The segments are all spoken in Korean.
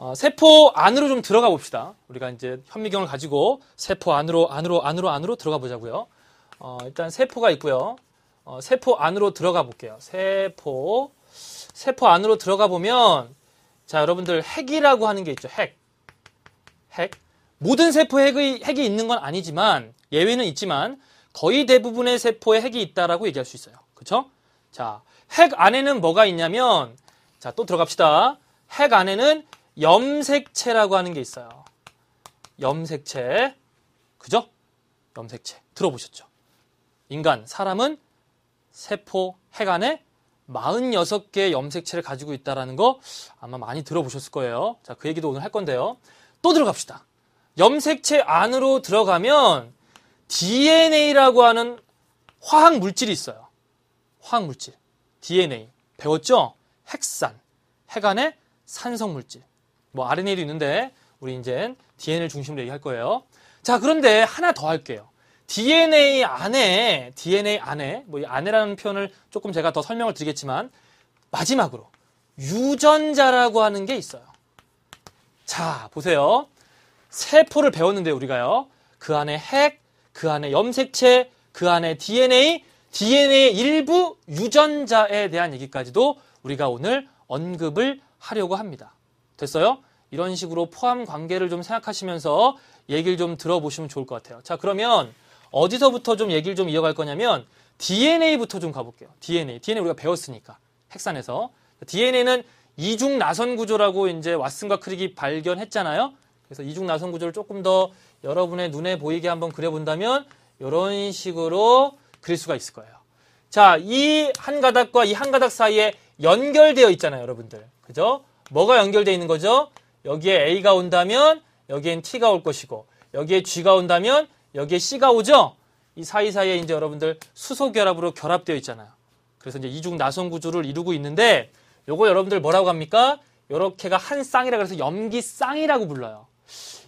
어, 세포 안으로 좀 들어가 봅시다. 우리가 이제 현미경을 가지고 세포 안으로 안으로 안으로 안으로 들어가 보자고요. 어, 일단 세포가 있고요. 어, 세포 안으로 들어가 볼게요. 세포 세포 안으로 들어가 보면 자 여러분들 핵이라고 하는 게 있죠. 핵 핵. 모든 세포 핵의 핵이 있는 건 아니지만 예외는 있지만 거의 대부분의 세포에 핵이 있다라고 얘기할 수 있어요. 그렇죠? 자, 핵 안에는 뭐가 있냐면 자, 또 들어갑시다. 핵 안에는 염색체라고 하는 게 있어요. 염색체. 그죠? 염색체. 들어보셨죠? 인간, 사람은 세포, 핵 안에 46개의 염색체를 가지고 있다는 거 아마 많이 들어보셨을 거예요. 자, 그 얘기도 오늘 할 건데요. 또 들어갑시다. 염색체 안으로 들어가면 DNA라고 하는 화학 물질이 있어요. 화학 물질. DNA. 배웠죠? 핵산. 핵 안에 산성 물질. 뭐 RNA도 있는데 우리 이제 DNA를 중심으로 얘기할 거예요. 자, 그런데 하나 더 할게요. DNA 안에 DNA 안에 뭐 이 안에라는 표현을 조금 제가 더 설명을 드리겠지만 마지막으로 유전자라고 하는 게 있어요. 자, 보세요. 세포를 배웠는데 우리가요. 그 안에 핵, 그 안에 염색체, 그 안에 DNA, DNA의 일부 유전자에 대한 얘기까지도 우리가 오늘 언급을 하려고 합니다. 됐어요? 이런 식으로 포함 관계를 좀 생각하시면서 얘기를 좀 들어보시면 좋을 것 같아요. 자, 그러면 어디서부터 좀 얘기를 좀 이어갈 거냐면 DNA부터 좀 가볼게요. DNA. DNA 우리가 배웠으니까. 핵산에서. DNA는 이중 나선 구조라고 이제 왓슨과 크릭이 발견했잖아요. 그래서 이중 나선 구조를 조금 더 여러분의 눈에 보이게 한번 그려본다면 이런 식으로 그릴 수가 있을 거예요. 자, 이 한 가닥과 이 한 가닥 사이에 연결되어 있잖아요, 여러분들. 그죠? 뭐가 연결되어 있는 거죠? 여기에 A가 온다면 여기엔 T가 올 것이고 여기에 G가 온다면 여기에 C가 오죠. 이 사이사이에 이제 여러분들 수소 결합으로 결합되어 있잖아요. 그래서 이제 이중 나선 구조를 이루고 있는데 요거 여러분들 뭐라고 합니까? 요렇게가 한 쌍이라 그래서 염기쌍이라고 불러요.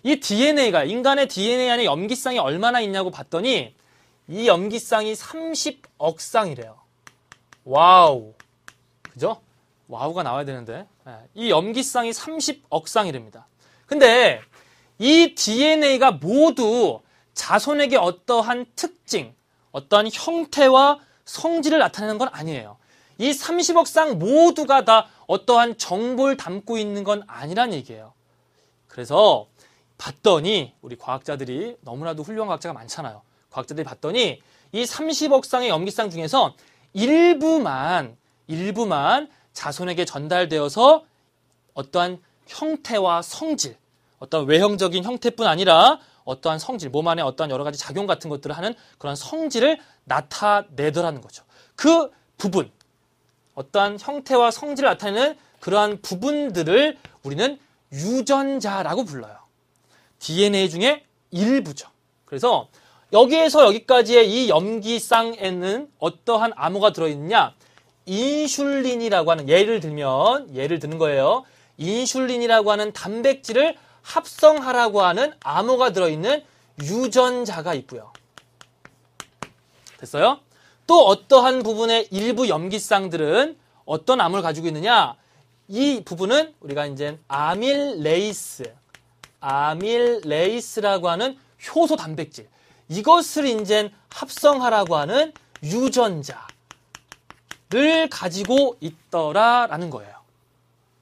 이 DNA가 인간의 DNA 안에 염기쌍이 얼마나 있냐고 봤더니 이 염기쌍이 30억 쌍이래요. 와우. 그죠? 와우가 나와야 되는데 예, 이 염기쌍이 30억 쌍이 됩니다. 근데 이 DNA가 모두 자손에게 어떠한 특징, 어떠한 형태와 성질을 나타내는 건 아니에요. 이 30억 쌍 모두가 다 어떠한 정보를 담고 있는 건 아니란 얘기예요. 그래서 봤더니 우리 과학자들이 너무나도 훌륭한 과학자가 많잖아요. 과학자들이 봤더니 이 30억 쌍의 염기쌍 중에서 일부만 일부만 자손에게 전달되어서 어떠한 형태와 성질, 어떤 외형적인 형태뿐 아니라 어떠한 성질, 몸 안에 어떠한 여러 가지 작용 같은 것들을 하는 그런 성질을 나타내더라는 거죠. 그 부분, 어떠한 형태와 성질을 나타내는 그러한 부분들을 우리는 유전자라고 불러요. DNA 중에 일부죠. 그래서 여기에서 여기까지의 이 염기쌍에는 어떠한 암호가 들어있느냐? 인슐린이라고 하는 예를 들면 예를 드는 거예요. 인슐린이라고 하는 단백질을 합성하라고 하는 암호가 들어있는 유전자가 있고요. 됐어요? 또 어떠한 부분의 일부 염기쌍들은 어떤 암호를 가지고 있느냐? 이 부분은 우리가 이제 아밀레이스, 아밀레이스라고 하는 효소 단백질. 이것을 이제 합성하라고 하는 유전자. 늘 가지고 있더라라는 거예요.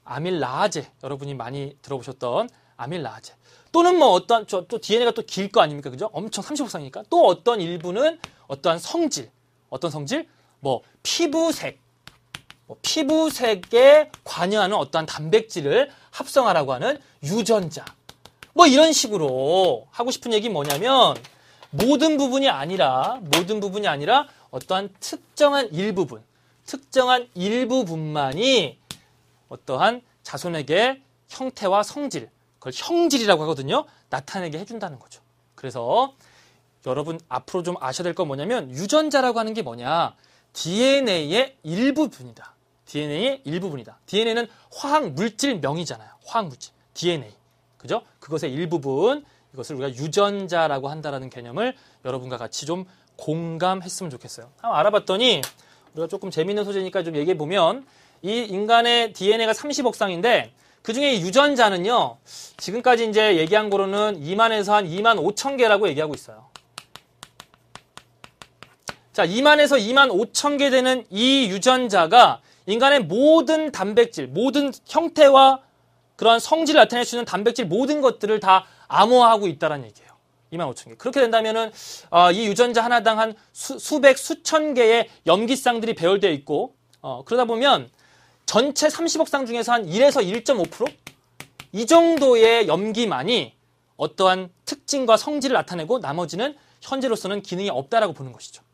아밀라아제 여러분이 많이 들어보셨던 아밀라아제 또는 뭐 어떤 저또 DNA가 또 길 거 아닙니까 그죠? 엄청 35상이니까 또 어떤 일부는 어떠한 성질 어떤 성질 뭐 피부색 뭐 피부색에 관여하는 어떠한 단백질을 합성하라고 하는 유전자 뭐 이런 식으로 하고 싶은 얘기 뭐냐면 모든 부분이 아니라 모든 부분이 아니라 어떠한 특정한 일부분 특정한 일부분만이 어떠한 자손에게 형태와 성질, 그걸 형질이라고 하거든요. 나타내게 해준다는 거죠. 그래서 여러분 앞으로 좀 아셔야 될 건 뭐냐면 유전자라고 하는 게 뭐냐. DNA의 일부분이다. DNA의 일부분이다. DNA는 화학 물질 명이잖아요. 화학 물질. DNA. 그죠? 그것의 일부분. 이것을 우리가 유전자라고 한다라는 개념을 여러분과 같이 좀 공감했으면 좋겠어요. 한번 알아봤더니 우리가 조금 재밌는 소재니까 좀 얘기해 보면 이 인간의 DNA가 30억 쌍인데 그 중에 유전자는요 지금까지 이제 얘기한 거로는 2만에서 한 2만 5천 개라고 얘기하고 있어요. 자, 2만에서 2만 5천 개 되는 이 유전자가 인간의 모든 단백질, 모든 형태와 그런 성질을 나타낼 수 있는 단백질 모든 것들을 다 암호화하고 있다는 얘기예요. 2만 5천 개. 그렇게 된다면은 어, 이 유전자 하나당 한 수, 백 수천 개의 염기쌍들이 배열돼 있고 어, 그러다 보면 전체 30억 쌍 중에서 한 1에서 1.5%? 이 정도의 염기만이 어떠한 특징과 성질을 나타내고 나머지는 현재로서는 기능이 없다라고 보는 것이죠.